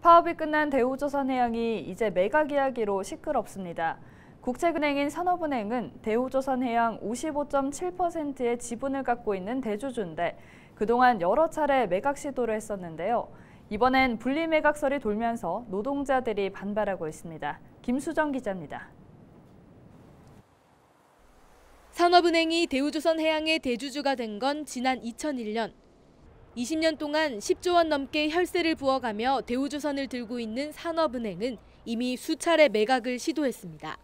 파업이 끝난 대우조선 해양이 이제 매각 이야기로 시끄럽습니다. 국책은행인 산업은행은 대우조선 해양 55.7%의 지분을 갖고 있는 대주주인데 그동안 여러 차례 매각 시도를 했었는데요. 이번엔 분리 매각설이 돌면서 노동자들이 반발하고 있습니다. 김수정 기자입니다. 산업은행이 대우조선 해양의 대주주가 된 건 지난 2001년 20년 동안 10조 원 넘게 혈세를 부어가며 대우조선을 들고 있는 산업은행은 이미 수차례 매각을 시도했습니다.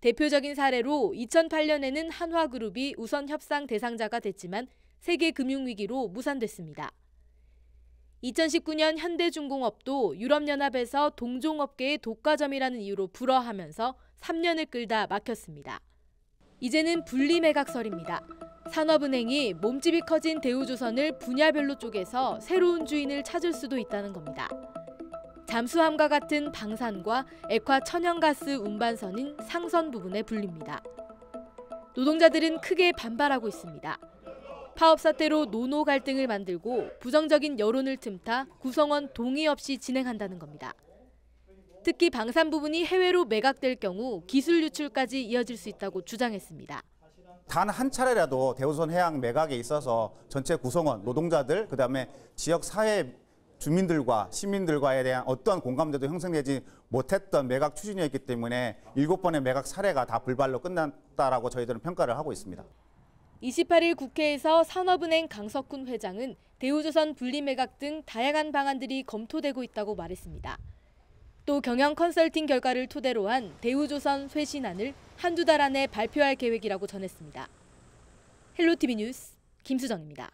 대표적인 사례로 2008년에는 한화그룹이 우선 협상 대상자가 됐지만 세계 금융위기로 무산됐습니다. 2019년 현대중공업도 유럽연합에서 동종업계의 독과점이라는 이유로 불허하면서 3년을 끌다 막혔습니다. 이제는 분리매각설입니다. 산업은행이 몸집이 커진 대우조선을 분야별로 쪼개서 새로운 주인을 찾을 수도 있다는 겁니다. 잠수함과 같은 방산과 액화 천연가스 운반선인 상선 부분에 불립니다. 노동자들은 크게 반발하고 있습니다. 파업 사태로 노노 갈등을 만들고 부정적인 여론을 틈타 구성원 동의 없이 진행한다는 겁니다. 특히 방산 부분이 해외로 매각될 경우 기술 유출까지 이어질 수 있다고 주장했습니다. 단한 차례라도 대우선 해양 매각에 있어서 전체 구성원, 노동자들, 그다음에 지역 사회 주민들과 시민들과에 대한 어떠한 공감대도 형성되지 못했던 매각 추진이었기 때문에 일곱 번의 매각 사례가 다 불발로 끝났다라고 저희들은 평가를 하고 있습니다. 28일 국회에서 산업은행 강석훈 회장은 대우조선 분리매각 등 다양한 방안들이 검토되고 있다고 말했습니다. 또 경영 컨설팅 결과를 토대로 한 대우조선 쇄신안을 한두 달 안에 발표할 계획이라고 전했습니다. 헬로티비 뉴스 김수정입니다.